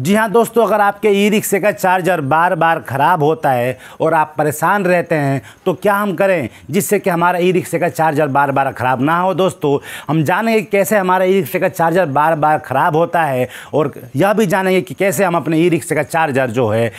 जी हाँ दोस्तों अगर आपके ई रिक्शे का चार्जर बार बार ख़राब होता है और आप परेशान रहते हैं तो क्या हम करें जिससे कि हमारा ई रिक्शे का चार्जर बार बार ख़राब ना हो दोस्तों हम जानेंगे कैसे हमारा ई रिक्शे का चार्जर बार बार ख़राब होता है और यह भी जानेंगे कि कैसे हम अपने ई रिक्शे का चार्जर जो है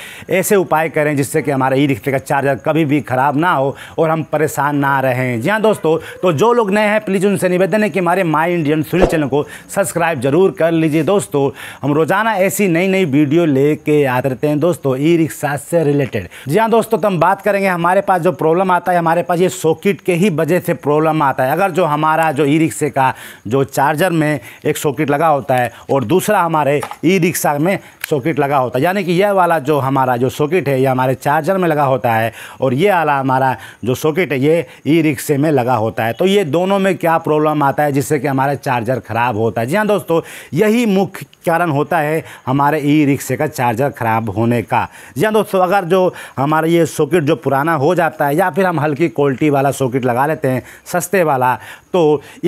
ऐसे उपाय करें जिससे कि हमारा ई रिक्शे का चार्जर कभी भी ख़राब ना हो और हम परेशान ना रहें जी हाँ दोस्तों तो जो लोग नए हैं प्लीज़ उनसे निवेदन है कि हमारे माई इंडियन सूर्य चैनल को सब्सक्राइब जरूर कर लीजिए दोस्तों हम रोज़ाना ऐसी नई नई वीडियो लेके आते रहते हैं दोस्तों ई रिक्शा से रिलेटेड जी हाँ दोस्तों तो हम बात करेंगे हमारे पास जो प्रॉब्लम आता है हमारे पास ये सॉकेट के ही वजह से प्रॉब्लम आता है अगर जो हमारा जो ई रिक्शे का जो चार्जर में एक सॉकेट लगा होता है और दूसरा हमारे ई रिक्शा में सॉकेट लगा होता है यानी कि यह वाला जो हमारा जो सॉकेट है ये हमारे चार्जर में लगा होता है और ये वाला हमारा जो सॉकेट है ये ई रिक्शे में लगा होता है तो ये दोनों में क्या प्रॉब्लम आता है जिससे कि हमारा चार्जर ख़राब होता है जी हाँ दोस्तों यही मुख्य कारण होता है हमारे ई रिक्शे का चार्जर ख़राब होने का जी हाँ दोस्तों अगर जो हमारा ये सॉकेट जो पुराना हो जाता है या फिर हम हल्की क्वालिटी वाला सॉकेट लगा लेते हैं सस्ते वाला तो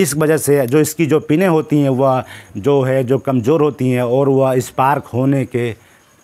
इस वजह से जो इसकी जो पिनें होती हैं वह जो है जो कमज़ोर होती हैं और वह स्पार्क होने que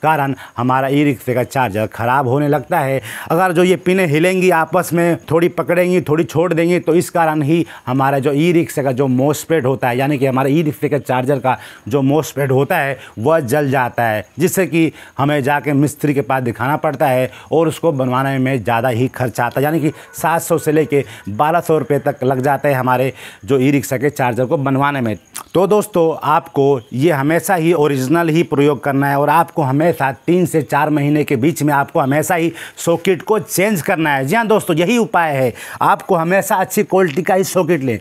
कारण हमारा ई रिक्शे का चार्जर ख़राब होने लगता है अगर जो ये पिने हिलेंगी आपस में थोड़ी पकड़ेंगी थोड़ी छोड़ देंगी तो इस कारण ही हमारा जो ई रिक्शे का जो मोसपेड होता है यानी कि हमारा ई रिक्शे के चार्जर का जो मोसपेड होता है वह जल जाता है जिससे कि हमें जाके मिस्त्री के पास दिखाना पड़ता है और उसको बनवाने में ज़्यादा ही खर्चा आता है यानी कि सात सौ से लेके बारह सौ रुपये तक लग जाते हैं हमारे जो ई रिक्शा के चार्जर को बनवाने में तो दोस्तों आपको ये हमेशा ही ओरिजिनल ही प्रयोग करना है और आपको हमें हमेशा तीन से चार महीने के बीच में आपको हमेशा ही सॉकेट को चेंज करना है जी हाँ दोस्तों यही उपाय है आपको हमेशा अच्छी क्वालिटी का ही सॉकेट लें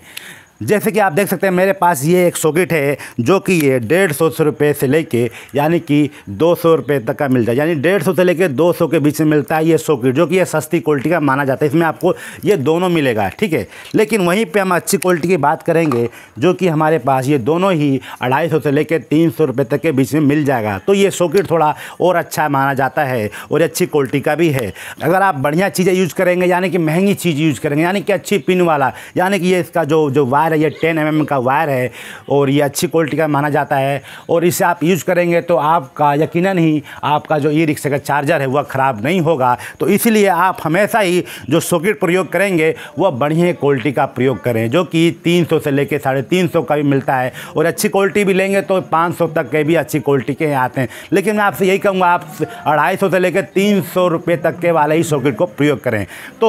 जैसे कि आप देख सकते हैं मेरे पास ये एक सॉकेट है जो कि ये डेढ़ सौ रुपये से लेके यानी कि दो सौ रुपये तक का मिलता है यानी डेढ़ सौ से लेके दो सौ के बीच में मिलता है ये सॉकेट जो कि ये सस्ती क्वालिटी का माना जाता है इसमें आपको ये दोनों मिलेगा ठीक है लेकिन वहीं पर हम अच्छी क्वालिटी की बात करेंगे जो कि हमारे पास ये दोनों ही अढ़ाई से लेकर तीन सौ तक के बीच में मिल जाएगा तो ये सॉकेट थोड़ा और अच्छा माना जाता है और अच्छी क्वालिटी का भी है अगर आप बढ़िया चीज़ें यूज़ करेंगे यानी कि महंगी चीज़ यूज़ करेंगे यानी कि अच्छी पिन वाला यानी कि ये इसका जो जो वायर वायर है ये टेन एम mm का वायर है और ये अच्छी क्वालिटी का माना जाता है और इसे आप यूज़ करेंगे तो आपका यकीन ही आपका जो ई रिक्शा का चार्जर है वह ख़राब नहीं होगा तो इसीलिए आप हमेशा ही जो सॉकेट प्रयोग करेंगे वह बढ़िया क्वालिटी का प्रयोग करें जो कि तीन सौ से लेकर साढ़े तीन सौ का भी मिलता है और अच्छी क्वालिटी भी लेंगे तो पाँच सौ तक के भी अच्छी क्वालिटी के आते हैं लेकिन मैं आपसे यही कहूँगा आप अढ़ाई सौ से लेकर तीन सौ तक के वाले ही सॉकेट को प्रयोग करें तो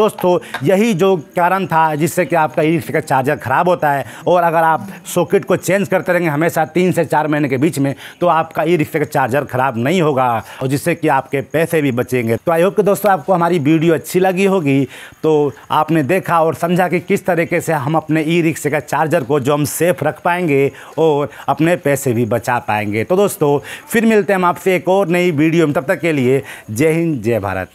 दोस्तों यही जो कारण था जिससे कि आपका ई रिक्शा का चार्जर ख़राब होता है और अगर आप सॉकेट को चेंज करते रहेंगे हमेशा तीन से चार महीने के बीच में तो आपका ई रिक्शा का चार्जर ख़राब नहीं होगा और जिससे कि आपके पैसे भी बचेंगे तो आई होप कि दोस्तों आपको हमारी वीडियो अच्छी लगी होगी तो आपने देखा और समझा कि किस तरीके से हम अपने ई रिक्शे का चार्जर को जो हम सेफ़ रख पाएंगे और अपने पैसे भी बचा पाएंगे तो दोस्तों फिर मिलते हैं हम आपसे एक और नई वीडियो में तब तक के लिए जय हिंद जय भारत